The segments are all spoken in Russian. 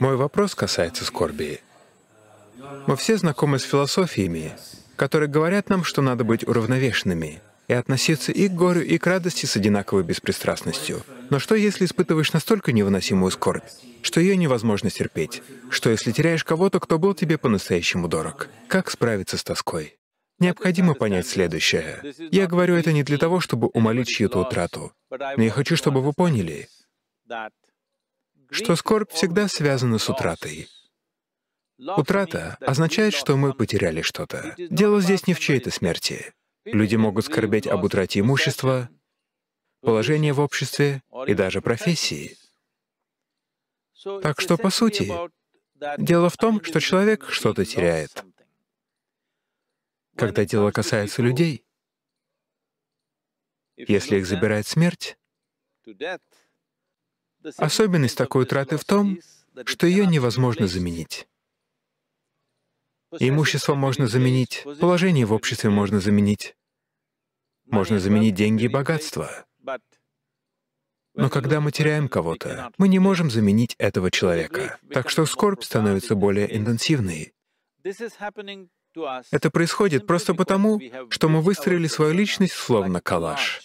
Мой вопрос касается скорби. Мы все знакомы с философиями, которые говорят нам, что надо быть уравновешенными и относиться и к горю, и к радости с одинаковой беспристрастностью. Но что, если испытываешь настолько невыносимую скорбь, что ее невозможно терпеть? Что, если теряешь кого-то, кто был тебе по-настоящему дорог? Как справиться с тоской? Необходимо понять следующее. Я говорю это не для того, чтобы умолить чью-то утрату, но я хочу, чтобы вы поняли, что скорбь всегда связана с утратой. Утрата означает, что мы потеряли что-то. Дело здесь не в чьей-то смерти. Люди могут скорбеть об утрате имущества, положения в обществе и даже профессии. Так что, по сути, дело в том, что человек что-то теряет. Когда дело касается людей, если их забирает смерть, Особенность такой утраты в том, что ее невозможно заменить. Имущество можно заменить, положение в обществе можно заменить, можно заменить деньги и богатство. Но когда мы теряем кого-то, мы не можем заменить этого человека. Так что скорбь становится более интенсивной. Это происходит просто потому, что мы выстроили свою личность словно калаш.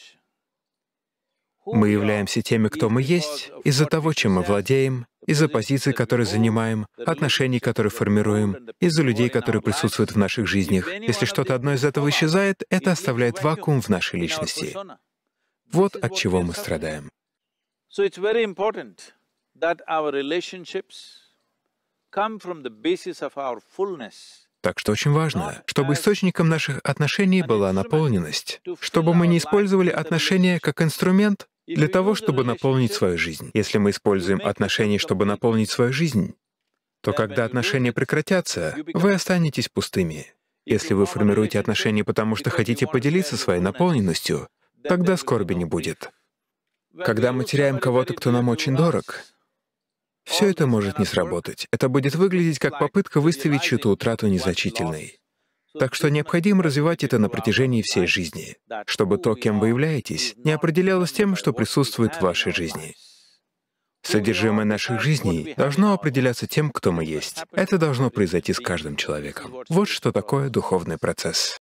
Мы являемся теми, кто мы есть, из-за того, чем мы владеем, из-за позиций, которые занимаем, отношений, которые формируем, из-за людей, которые присутствуют в наших жизнях. Если что-то одно из этого исчезает, это оставляет вакуум в нашей личности. Вот от чего мы страдаем. Так что очень важно, чтобы источником наших отношений была наполненность, чтобы мы не использовали отношения как инструмент, для того, чтобы наполнить свою жизнь. Если мы используем отношения, чтобы наполнить свою жизнь, то когда отношения прекратятся, вы останетесь пустыми. Если вы формируете отношения, потому что хотите поделиться своей наполненностью, тогда скорби не будет. Когда мы теряем кого-то, кто нам очень дорог, все это может не сработать. Это будет выглядеть как попытка выставить чью-то утрату незначительной. Так что необходимо развивать это на протяжении всей жизни, чтобы то, кем вы являетесь, не определялось тем, что присутствует в вашей жизни. Содержимое наших жизней должно определяться тем, кто мы есть. Это должно произойти с каждым человеком. Вот что такое духовный процесс.